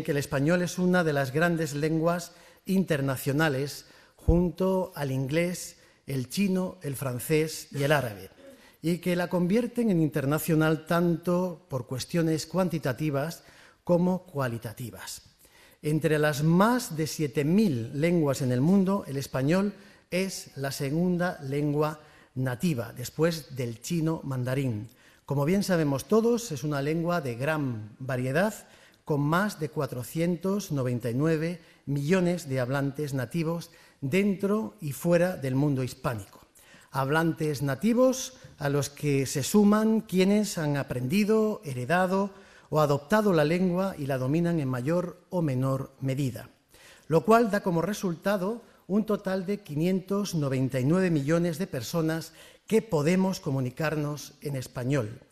que el español es una de las grandes lenguas internacionales junto al inglés, el chino, el francés y el árabe, y que la convierten en internacional tanto por cuestiones cuantitativas como cualitativas. Entre las más de 7.000 lenguas en el mundo, el español es la segunda lengua nativa, después del chino mandarín. Como bien sabemos todos, es una lengua de gran variedad, con más de 499 millones de hablantes nativos dentro y fuera del mundo hispánico. Hablantes nativos a los que se suman quienes han aprendido, heredado o adoptado la lengua y la dominan en mayor o menor medida, lo cual da como resultado un total de 599 millones de personas que podemos comunicarnos en español